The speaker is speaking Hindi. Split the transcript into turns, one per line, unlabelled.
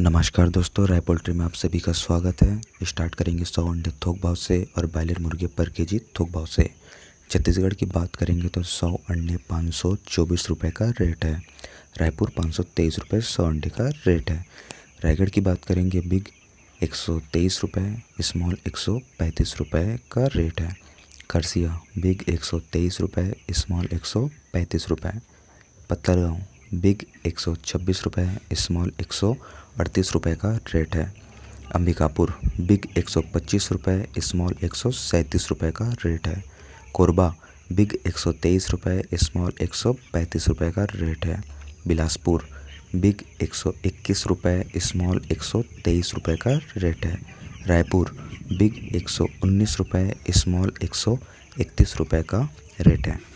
नमस्कार दोस्तों राय पोल्ट्री में आप सभी का स्वागत है स्टार्ट करेंगे सौ अंडे थोक भाव से और बायलर मुर्गे पर के जी थोक भाव से छत्तीसगढ़ की बात करेंगे तो सौ अंडे पाँच सौ चौबीस रुपये का रेट है रायपुर पाँच सौ तेईस रुपये सौ अंडे का रेट है रायगढ़ की बात करेंगे बिग एक सौ तेईस रुपये स्मॉल एक सौ पैंतीस रुपये का रेट है करसिया बिग एक सौ तेईस रुपये स्मॉल एक सौ पैंतीस रुपये पत्थरगाँव बिग एक सौ छब्बीस रुपये स्मॉल एक सौ अड़तीस रुपये का रेट है अंबिकापुर बिग एक सौ पच्चीस रुपये स्मॉल एक सौ सैंतीस रुपये का रेट है कोरबा बिग एक सौ तेईस रुपये स्मॉल एक सौ पैंतीस रुपये का रेट है बिलासपुर बिग एक सौ इक्कीस रुपये स्मॉल एक सौ तेईस रुपये का रेट है रायपुर बिग एक सौ उन्नीस रुपये स्मॉल एक सौ इकतीस रुपये का रेट है